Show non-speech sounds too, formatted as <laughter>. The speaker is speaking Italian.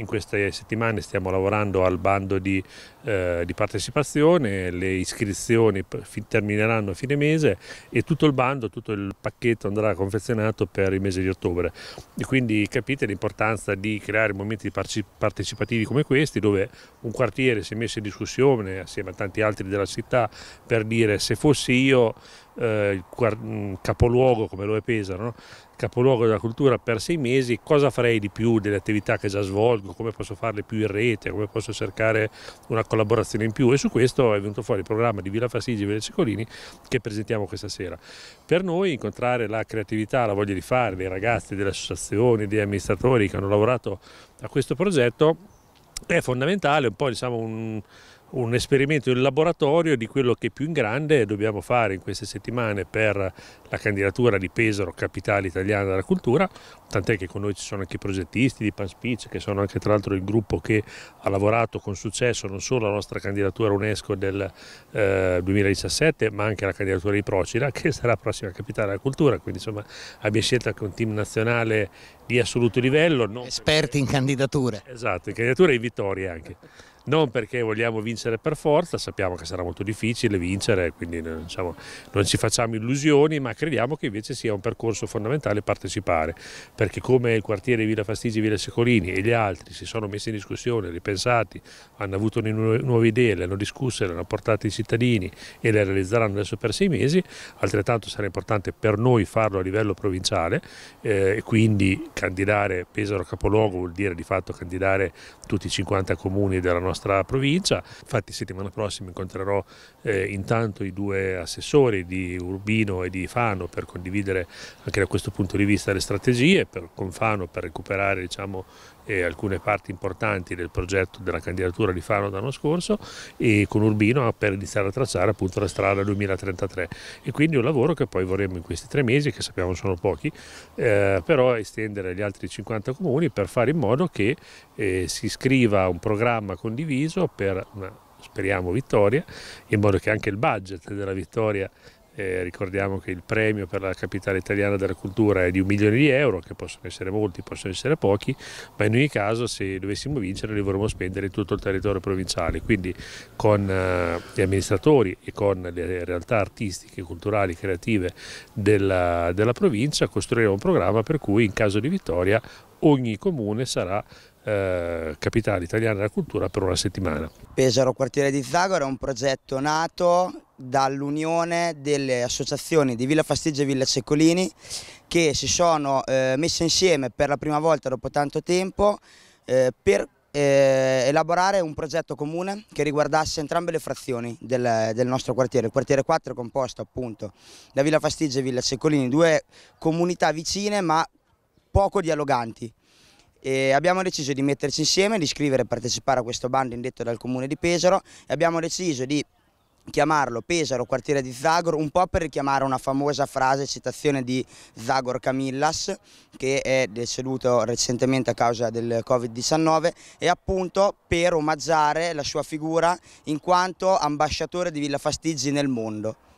In queste settimane stiamo lavorando al bando di, eh, di partecipazione, le iscrizioni termineranno a fine mese e tutto il bando, tutto il pacchetto andrà confezionato per il mese di ottobre. E quindi capite l'importanza di creare momenti partecipativi come questi dove un quartiere si è messo in discussione assieme a tanti altri della città per dire se fossi io eh, il mm, capoluogo come lo è Pesaro, no? capoluogo della cultura per sei mesi, cosa farei di più delle attività che già svolgo, come posso farle più in rete, come posso cercare una collaborazione in più e su questo è venuto fuori il programma di Villa Fassigi e Villa Ciccolini che presentiamo questa sera. Per noi incontrare la creatività, la voglia di fare dei ragazzi, delle associazioni, degli amministratori che hanno lavorato a questo progetto è fondamentale, un po' diciamo un un esperimento in laboratorio di quello che più in grande dobbiamo fare in queste settimane per la candidatura di Pesaro Capitale Italiana della Cultura, tant'è che con noi ci sono anche i progettisti di Panspizio che sono anche tra l'altro il gruppo che ha lavorato con successo non solo alla nostra candidatura UNESCO del eh, 2017 ma anche alla candidatura di Procida <laughs> che sarà la prossima Capitale della Cultura, quindi insomma abbiamo scelto anche un team nazionale di assoluto livello. Esperti in candidature. Esatto, in candidature e in vittorie anche non perché vogliamo vincere per forza, sappiamo che sarà molto difficile vincere, quindi diciamo, non ci facciamo illusioni, ma crediamo che invece sia un percorso fondamentale partecipare, perché come il quartiere Villa Fastigi, Villa Secolini e gli altri si sono messi in discussione, ripensati, hanno avuto nuove idee, le hanno discusse, le hanno portate ai cittadini e le realizzeranno adesso per sei mesi, altrettanto sarà importante per noi farlo a livello provinciale eh, e quindi candidare Pesaro Capoluogo vuol dire di fatto candidare tutti i 50 comuni della nostra nostra provincia. Infatti settimana prossima incontrerò eh, intanto i due assessori di Urbino e di Fano per condividere anche da questo punto di vista le strategie, per, con Fano per recuperare diciamo, eh, alcune parti importanti del progetto della candidatura di Fano l'anno scorso e con Urbino per iniziare a tracciare appunto la strada 2033 e quindi un lavoro che poi vorremmo in questi tre mesi, che sappiamo sono pochi, eh, però estendere agli altri 50 comuni per fare in modo che eh, si scriva un programma condiviso condiviso per una, speriamo, vittoria, in modo che anche il budget della vittoria eh, ricordiamo che il premio per la capitale italiana della cultura è di un milione di euro, che possono essere molti, possono essere pochi, ma in ogni caso se dovessimo vincere li vorremmo spendere in tutto il territorio provinciale, quindi con eh, gli amministratori e con le realtà artistiche, culturali, creative della, della provincia costruiremo un programma per cui in caso di vittoria ogni comune sarà eh, capitale italiana della cultura per una settimana. Pesaro Quartiere di Zagora è un progetto nato dall'unione delle associazioni di Villa Fastigia e Villa Ceccolini che si sono eh, messe insieme per la prima volta dopo tanto tempo eh, per eh, elaborare un progetto comune che riguardasse entrambe le frazioni del, del, nostro quartiere. Il quartiere 4 è composto appunto da Villa Fastigia e Villa Ceccolini, due comunità vicine ma poco dialoganti e abbiamo deciso di metterci insieme, di scrivere e partecipare a questo bando indetto dal comune di Pesaro e abbiamo deciso di chiamarlo Pesaro, quartiere di Zagor, un po' per richiamare una famosa frase, citazione di Zagor Camillas, che è deceduto recentemente a causa del Covid-19, e appunto per omaggiare la sua figura in quanto ambasciatore di Villa Fastigi nel mondo.